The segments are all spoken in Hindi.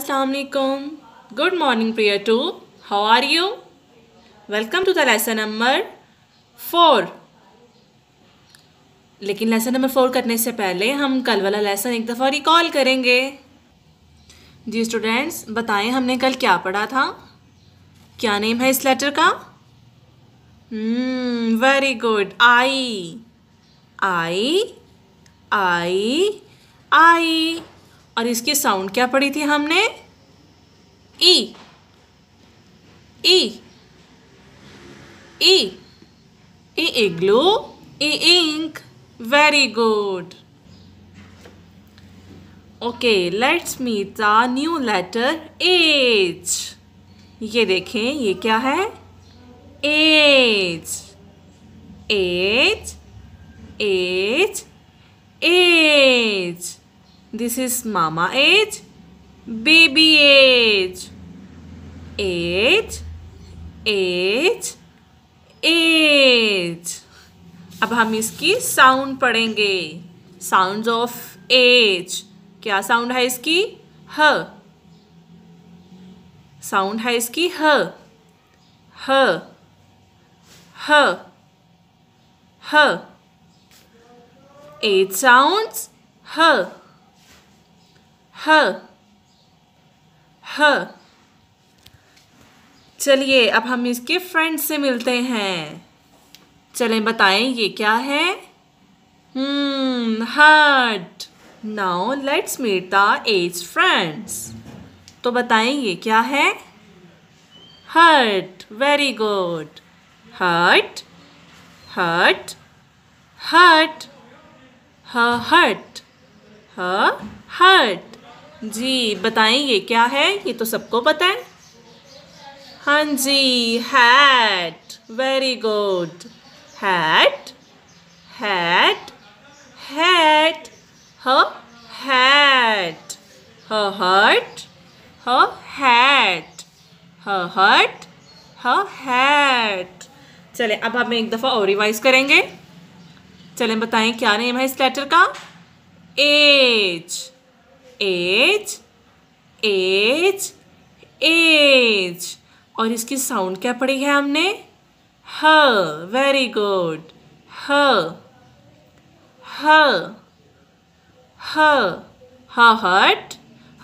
वालेकुम good morning Priya too how are you welcome to the lesson number four लेकिन लेसन नंबर फोर करने से पहले हम कल वाला लेसन एक दफ़ा रिकॉल करेंगे जी स्टूडेंट्स बताएं हमने कल क्या पढ़ा था क्या नेम है इस लेटर का वेरी गुड आई आई आई आई और इसकी साउंड क्या पढ़ी थी हमने E E E E igloo E ink very good okay let's meet the new letter H ये देखें ये क्या है H H H H This is mama age, baby age, age, age, age. अब हम इसकी साउंड पढ़ेंगे साउंड ऑफ एज क्या साउंड है इसकी ह साउंड है इसकी ह ह ह ह एज साउंड्स ह ह ह चलिए अब हम इसके फ्रेंड से मिलते हैं चलें बताएं ये क्या है hmm, hurt hut now let's meet the H friends तो बताएं ये क्या है हट वेरी गुड हट हट हट ह हट ह हट जी बताएं ये क्या है ये तो सबको पता है हाँ जी hat very good hat hat hat hat hut hat hut hat चले अब हम एक दफ़ा और रिवाइज करेंगे चलें बताएं क्या नेम है इस लेटर का एज एच एच एच और इसकी साउंड क्या पड़ी है हमने ह वेरी गुड ह ह ह हट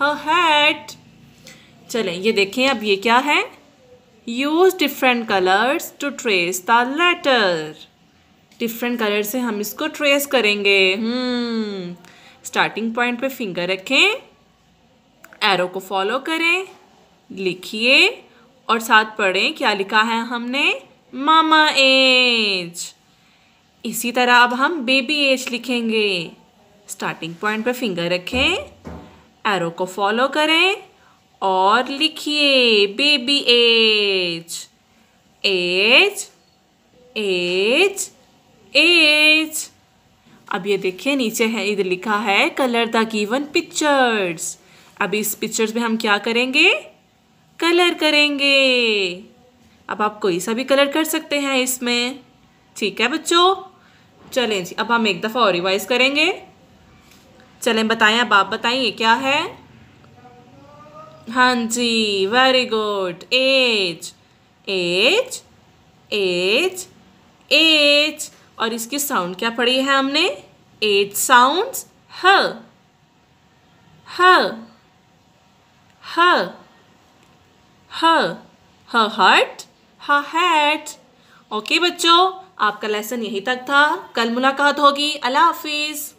हट चले ये देखें अब ये क्या है use different colours to trace the letter different colour से हम इसको ट्रेस करेंगे हम्म स्टार्टिंग पॉइंट पे फिंगर रखें एरो को फॉलो करें लिखिए और साथ पढ़ें क्या लिखा है हमने मामा एज इसी तरह अब हम बेबी एज लिखेंगे स्टार्टिंग पॉइंट पे फिंगर रखें एरो को फॉलो करें और लिखिए बेबी एज एज एज एज अब ये देखिए नीचे है इधर लिखा है कलर द गिवन पिक्चर्स अब इस पिक्चर्स में हम क्या करेंगे कलर करेंगे अब आप कोई सा भी कलर कर सकते हैं इसमें ठीक है बच्चों चलें जी अब हम एक दफ़ा और रिवाइज करेंगे चलें बताएं अब आप बताइए क्या है हाँ जी वेरी गुड एज एज एज एज और इसके साउंड क्या पढ़ी है हमने एट साउंड्स ह ह ह ह हर्ट ह हैट ओके बच्चों आपका लेसन यहीं तक था कल मुलाकात होगी अल्लाह हाफिज़